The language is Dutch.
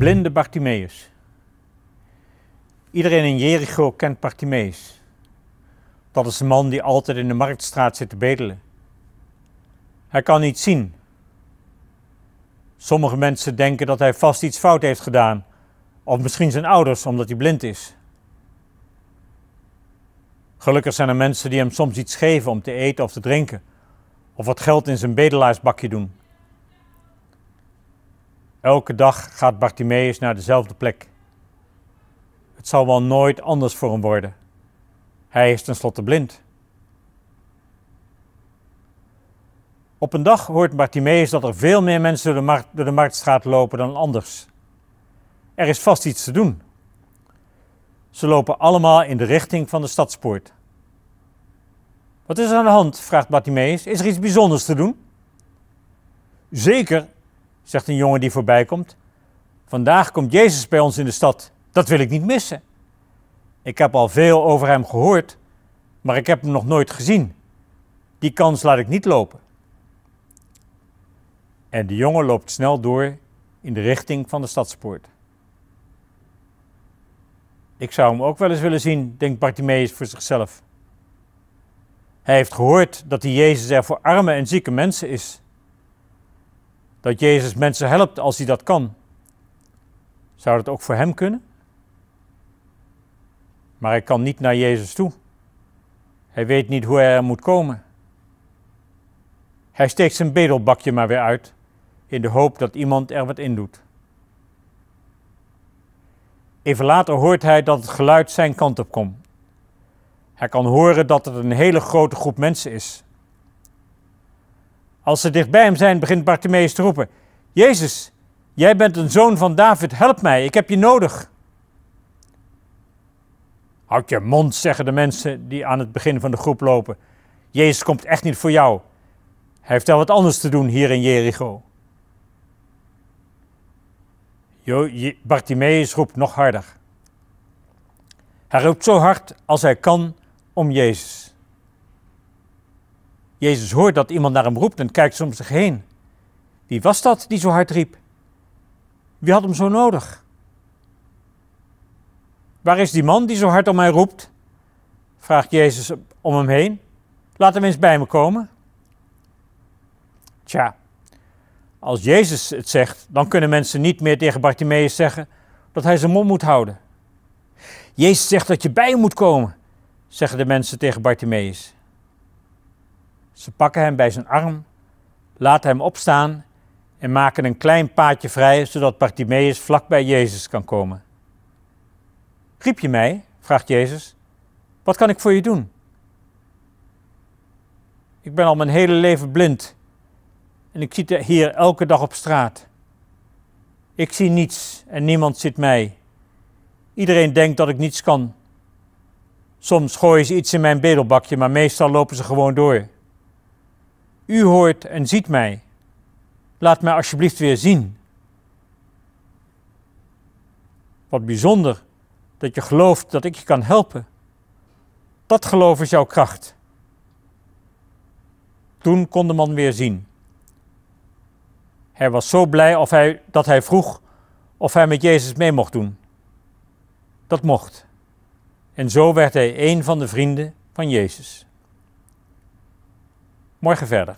Blinde Bartimaeus. Iedereen in Jericho kent Bartimaeus. Dat is de man die altijd in de marktstraat zit te bedelen. Hij kan niet zien. Sommige mensen denken dat hij vast iets fout heeft gedaan, of misschien zijn ouders omdat hij blind is. Gelukkig zijn er mensen die hem soms iets geven om te eten of te drinken, of wat geld in zijn bedelaarsbakje doen. Elke dag gaat Bartimeus naar dezelfde plek. Het zal wel nooit anders voor hem worden. Hij is tenslotte blind. Op een dag hoort Bartimeus dat er veel meer mensen door de, markt, door de marktstraat lopen dan anders. Er is vast iets te doen. Ze lopen allemaal in de richting van de stadspoort. Wat is er aan de hand? vraagt Bartimeus. Is er iets bijzonders te doen? Zeker, zegt een jongen die voorbij komt. Vandaag komt Jezus bij ons in de stad. Dat wil ik niet missen. Ik heb al veel over hem gehoord, maar ik heb hem nog nooit gezien. Die kans laat ik niet lopen. En de jongen loopt snel door in de richting van de stadspoort. Ik zou hem ook wel eens willen zien, denkt Bartimeus voor zichzelf. Hij heeft gehoord dat die Jezus er voor arme en zieke mensen is dat Jezus mensen helpt als hij dat kan, zou dat ook voor hem kunnen? Maar hij kan niet naar Jezus toe. Hij weet niet hoe hij er moet komen. Hij steekt zijn bedelbakje maar weer uit in de hoop dat iemand er wat in doet. Even later hoort hij dat het geluid zijn kant op komt. Hij kan horen dat het een hele grote groep mensen is. Als ze dicht bij hem zijn, begint Bartimeus te roepen: Jezus, jij bent een zoon van David, help mij, ik heb je nodig. Houd je mond, zeggen de mensen die aan het begin van de groep lopen. Jezus komt echt niet voor jou. Hij heeft wel wat anders te doen hier in Jericho. Bartimeus roept nog harder. Hij roept zo hard als hij kan om Jezus. Jezus hoort dat iemand naar hem roept en kijkt soms zich heen. Wie was dat die zo hard riep? Wie had hem zo nodig? Waar is die man die zo hard om mij roept? vraagt Jezus om hem heen. Laat hem eens bij me komen. Tja, als Jezus het zegt, dan kunnen mensen niet meer tegen Bartimaeus zeggen dat hij zijn mond moet houden. Jezus zegt dat je bij hem moet komen, zeggen de mensen tegen Bartimeus. Ze pakken hem bij zijn arm, laten hem opstaan en maken een klein paadje vrij, zodat Bartimeus vlak bij Jezus kan komen. Riep je mij? vraagt Jezus. Wat kan ik voor je doen? Ik ben al mijn hele leven blind en ik zit hier elke dag op straat. Ik zie niets en niemand ziet mij. Iedereen denkt dat ik niets kan. Soms gooien ze iets in mijn bedelbakje, maar meestal lopen ze gewoon door. U hoort en ziet mij. Laat mij alsjeblieft weer zien. Wat bijzonder dat je gelooft dat ik je kan helpen. Dat geloof is jouw kracht. Toen kon de man weer zien. Hij was zo blij of hij, dat hij vroeg of hij met Jezus mee mocht doen. Dat mocht. En zo werd hij een van de vrienden van Jezus. Morgen verder.